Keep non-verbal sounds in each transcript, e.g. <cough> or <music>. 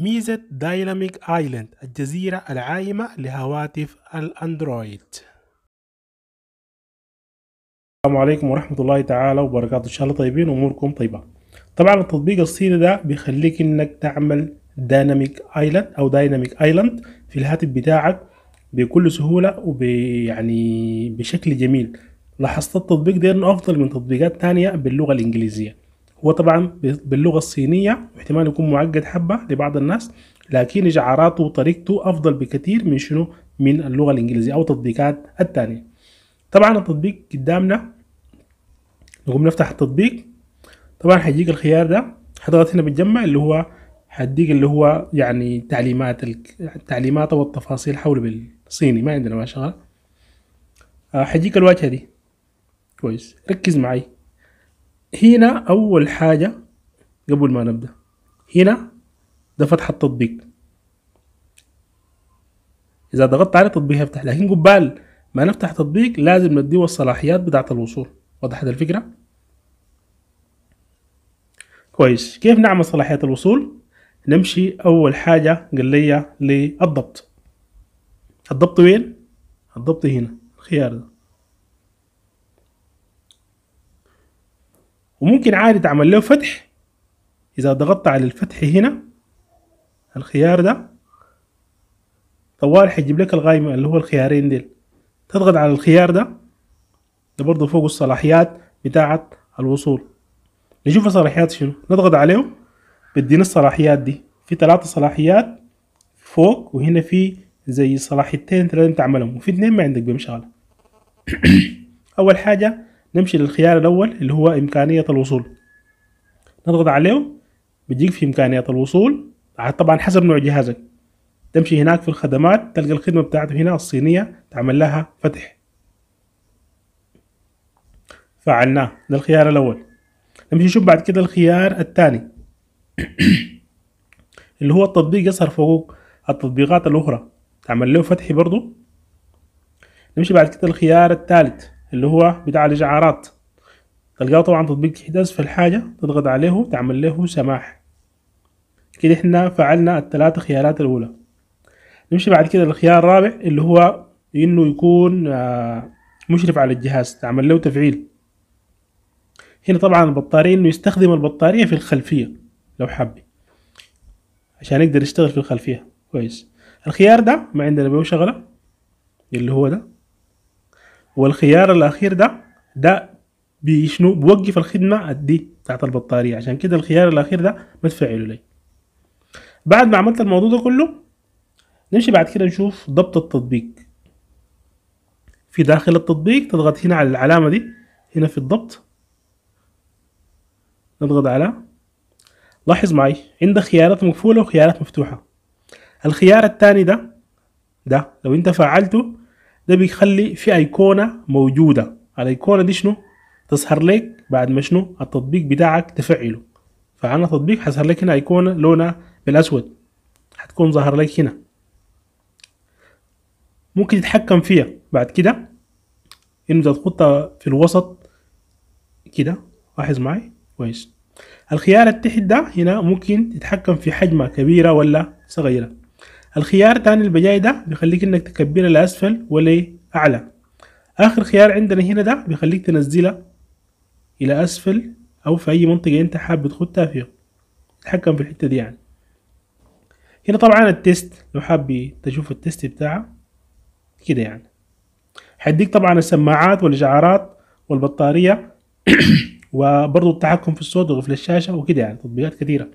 ميزة دايناميك ايلاند الجزيرة العايمة لهواتف الاندرويد السلام عليكم ورحمة الله تعالى وبركاته إن شاء الله طيبين أموركم طيبة طبعا التطبيق الصيني ده بيخليك إنك تعمل دايناميك ايلاند أو دايناميك ايلاند في الهاتف بتاعك بكل سهولة وبيعني بشكل جميل لاحظت التطبيق ده إنه أفضل من تطبيقات تانية باللغة الإنجليزية هو طبعا باللغه الصينيه واحتمال يكون معقد حبه لبعض الناس لكن اجعاراته وطريقته أفضل بكثير من شنو من اللغة الإنجليزية أو التطبيقات الثانية طبعا التطبيق قدامنا نقوم نفتح التطبيق طبعا حيجيك الخيار ده حضغط هنا بتجمع اللي هو حديك اللي هو يعني تعليمات التعليمات والتفاصيل حوله بالصيني ما عندنا ما شغال آه، حيجيك الواجهة دي كويس ركز معي هنا أول حاجة قبل ما نبدأ هنا ده فتح التطبيق إذا ضغطت على التطبيق هيفتح لكن قبال ما نفتح تطبيق لازم نديه الصلاحيات بتاعة الوصول وضحت الفكرة؟ كويس كيف نعمل صلاحيات الوصول؟ نمشي أول حاجة قال لي للضبط الضبط وين؟ الضبط هنا الخيار ده وممكن عادي تعمل له فتح إذا ضغطت على الفتح هنا الخيار ده طوال حيجيب لك القائمة اللي هو الخيارين ديل تضغط على الخيار ده ده برضه فوق الصلاحيات بتاعة الوصول نشوف الصلاحيات شنو نضغط عليهم بدينا الصلاحيات دي في ثلاثة صلاحيات فوق وهنا في زي صلاحيتين لازم تعملهم وفي اتنين ما عندك بهم <coughs> أول حاجة نمشي للخيار الأول اللي هو إمكانية الوصول نضغط عليه بيجيك في إمكانية الوصول طبعا حسب نوع جهازك تمشي هناك في الخدمات تلقى الخدمة بتاعته هنا الصينية تعمل لها فتح فعلناه ده الخيار الأول نمشي نشوف بعد كده الخيار الثاني <clears throat> اللي هو التطبيق يظهر فوق التطبيقات الأخرى تعمل له فتح برضو نمشي بعد كده الخيار الثالث اللي هو بتاع الإشعارات تلقاه طبعا تطبيق إحداث في الحاجة تضغط عليه تعمل له سماح كده احنا فعلنا الثلاث خيارات الأولى نمشي بعد كده للخيار الرابع اللي هو إنه يكون آه، مشرف على الجهاز تعمل له تفعيل هنا طبعا البطارية إنه يستخدم البطارية في الخلفية لو حاب عشان يقدر يشتغل في الخلفية كويس الخيار ده ما عندنا به شغلة اللي هو ده والخيار الاخير ده ده بيشنو بوقف الخدمه دي بتاعت البطاريه عشان كده الخيار الاخير ده ما تفعله لي بعد ما عملت الموضوع ده كله نمشي بعد كده نشوف ضبط التطبيق في داخل التطبيق تضغط هنا على العلامه دي هنا في الضبط نضغط على لاحظ معي عندك خيارات مقفوله وخيارات مفتوحه الخيار الثاني ده ده لو انت فعلته ده بيخلي في ايقونه موجوده الايقونه دي شنو تظهر لك بعد ما شنو التطبيق بتاعك تفعله فعنا تطبيق هظهر لك هنا ايقونه لونها بالاسود هتكون ظهر لك هنا ممكن تتحكم فيها بعد كده انه تحطها في الوسط كده لاحظ معي كويس الخيار التحت ده هنا ممكن تتحكم في حجمها كبيرة ولا صغيرة الخيار تاني البجاي ده بيخليك انك تكبرها لاسفل ولا اعلى اخر خيار عندنا هنا ده بيخليك تنزلها الى اسفل او في اي منطقة انت حابب تخدها فيها تتحكم في الحتة دي يعني هنا طبعا التيست لو حاب تشوف التيست بتاعها كده يعني هيديك طبعا السماعات والاشعارات والبطارية <clears throat> وبرضه التحكم في الصوت وغفل الشاشة وكده يعني تطبيقات كتيرة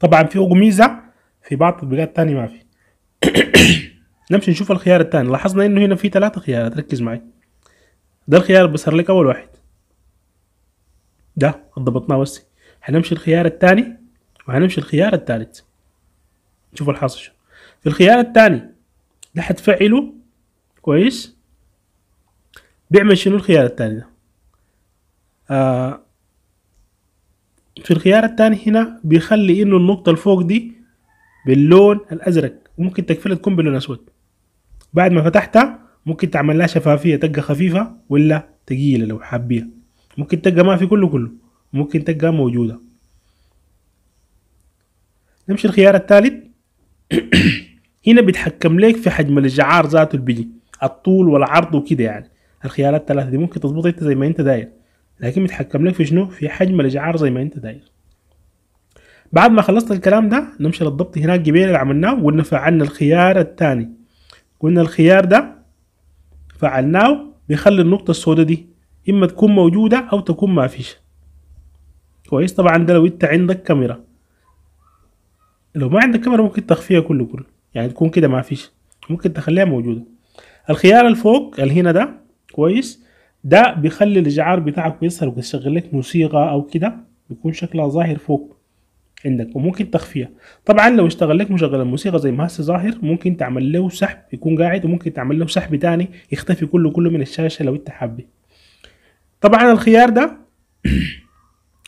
طبعا في ميزة في بعض التطبيقات التانية ما في <coughs> نمشي نشوف الخيار الثاني لاحظنا انه هنا في ثلاثة خيارات ركز معي ده الخيار بيظهر لك اول واحد ده ضبطناه بس هنمشي الخيار الثاني وهنمشي الخيار الثالث نشوف الحاصل شو في الخيار الثاني ده حتفعله كويس بيعمل شنو الخيار الثاني ده آه في الخيار الثاني هنا بيخلي انه النقطة الفوق دي باللون الازرق وممكن تقفلها تكون باللون اسود بعد ما فتحتها ممكن تعمل لها شفافيه تقى خفيفه ولا تقيله لو حابيها ممكن تقى ما في كله كله ممكن تقى موجوده نمشي الخيار الثالث <coughs> هنا بيتحكم لك في حجم الاشعار ذاته اللي بيجي الطول والعرض وكده يعني الخيارات الثلاثه دي ممكن تظبط انت زي ما انت داير لكن بيتحكم لك في شنو في حجم الاشعار زي ما انت داير بعد ما خلصنا الكلام ده نمشي للضبط هناك جبيل اللي عملناه قلنا فعلنا الخيار الثاني قلنا الخيار ده فعلناه بيخلي النقطة السوداء دي إما تكون موجودة أو تكون ما فيش كويس طبعا ده لو أنت عندك كاميرا لو ما عندك كاميرا ممكن تخفيها كله كله يعني تكون كده ما فيش ممكن تخليها موجودة الخيار الفوق اللي هنا ده كويس ده بيخلي الإشعار بتاعك بيظهر وبيشغل لك موسيقى أو كده بيكون شكلها ظاهر فوق عندك وممكن تخفيها طبعا لو اشتغل لك مشغل الموسيقى زي ما هسه ظاهر ممكن تعمل له سحب يكون قاعد وممكن تعمل له سحب تاني يختفي كله كله من الشاشه لو انت حابه طبعا الخيار ده <clears throat>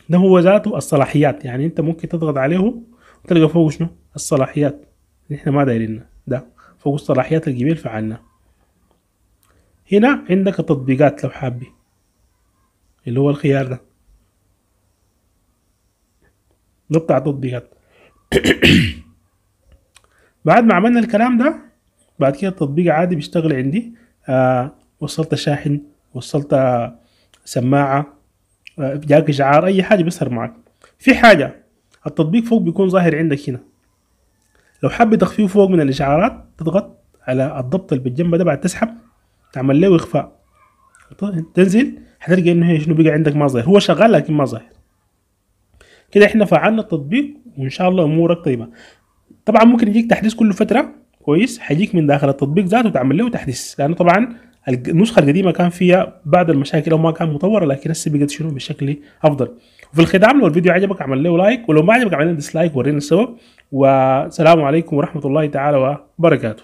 ده هو ذاته الصلاحيات يعني انت ممكن تضغط عليه وتلقى فوق شنو الصلاحيات احنا ما دايرينها ده فوق الصلاحيات الجميل فعلنا هنا عندك التطبيقات لو حابي اللي هو الخيار ده نقطع دوت ديت بعد ما عملنا الكلام ده بعد كده التطبيق عادي بيشتغل عندي آه وصلت شاحن وصلت آه سماعه آه جاك اشعار اي حاجه بيظهر معك في حاجه التطبيق فوق بيكون ظاهر عندك هنا لو حابب تخفيه فوق من الاشعارات تضغط على الضبط اللي بالجنب ده بعد تسحب تعمل له اخفاء تنزل هتلاقي انه هي شنو بقى عندك ما ظاهر هو شغال لكن ما ظاهر كده احنا فعلنا التطبيق وان شاء الله امورك طيبه طبعا ممكن يجيك تحديث كل فتره كويس هيجيك من داخل التطبيق ذاته تعمل له تحديث لانه طبعا النسخه القديمه كان فيها بعض المشاكل وما كان مطوره لكن هسه بقت شنو بشكل افضل وفي الختام لو الفيديو عجبك اعمل له لايك ولو ما عجبك اعمل له ديسلايك ورينا السبب والسلام عليكم ورحمه الله تعالى وبركاته